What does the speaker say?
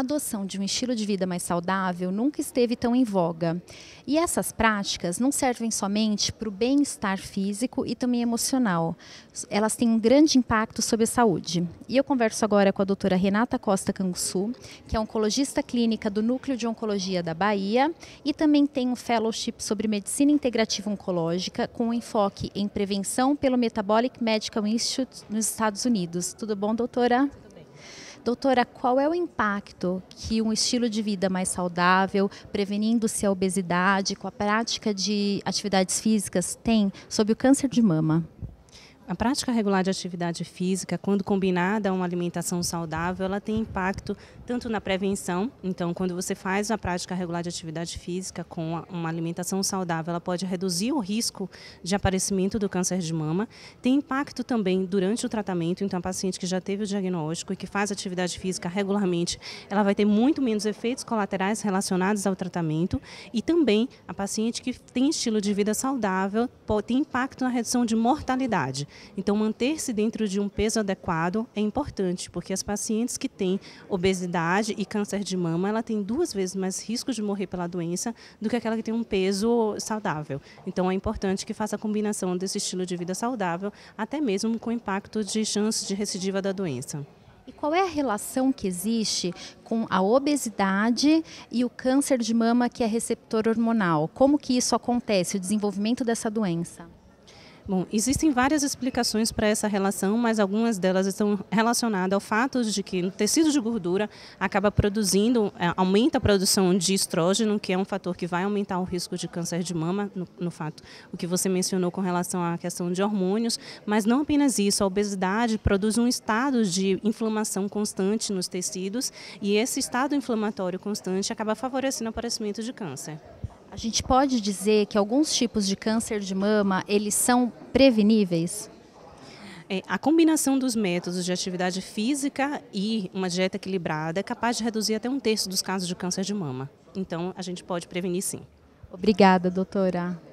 a adoção de um estilo de vida mais saudável nunca esteve tão em voga. E essas práticas não servem somente para o bem-estar físico e também emocional. Elas têm um grande impacto sobre a saúde. E eu converso agora com a doutora Renata Costa Canguçu, que é oncologista clínica do Núcleo de Oncologia da Bahia e também tem um fellowship sobre medicina integrativa oncológica com enfoque em prevenção pelo Metabolic Medical Institute nos Estados Unidos. Tudo bom, doutora? Doutora, qual é o impacto que um estilo de vida mais saudável, prevenindo-se a obesidade, com a prática de atividades físicas, tem sobre o câncer de mama? A prática regular de atividade física, quando combinada a uma alimentação saudável, ela tem impacto tanto na prevenção, então quando você faz a prática regular de atividade física com uma alimentação saudável, ela pode reduzir o risco de aparecimento do câncer de mama, tem impacto também durante o tratamento, então a paciente que já teve o diagnóstico e que faz atividade física regularmente, ela vai ter muito menos efeitos colaterais relacionados ao tratamento e também a paciente que tem estilo de vida saudável tem impacto na redução de mortalidade. Então, manter-se dentro de um peso adequado é importante, porque as pacientes que têm obesidade e câncer de mama, ela tem duas vezes mais risco de morrer pela doença do que aquela que tem um peso saudável. Então, é importante que faça a combinação desse estilo de vida saudável, até mesmo com impacto de chances de recidiva da doença. E qual é a relação que existe com a obesidade e o câncer de mama que é receptor hormonal? Como que isso acontece, o desenvolvimento dessa doença? Bom, existem várias explicações para essa relação, mas algumas delas estão relacionadas ao fato de que o tecido de gordura acaba produzindo, é, aumenta a produção de estrógeno, que é um fator que vai aumentar o risco de câncer de mama, no, no fato, o que você mencionou com relação à questão de hormônios, mas não apenas isso, a obesidade produz um estado de inflamação constante nos tecidos e esse estado inflamatório constante acaba favorecendo o aparecimento de câncer. A gente pode dizer que alguns tipos de câncer de mama, eles são preveníveis? É, a combinação dos métodos de atividade física e uma dieta equilibrada é capaz de reduzir até um terço dos casos de câncer de mama. Então, a gente pode prevenir sim. Obrigada, doutora.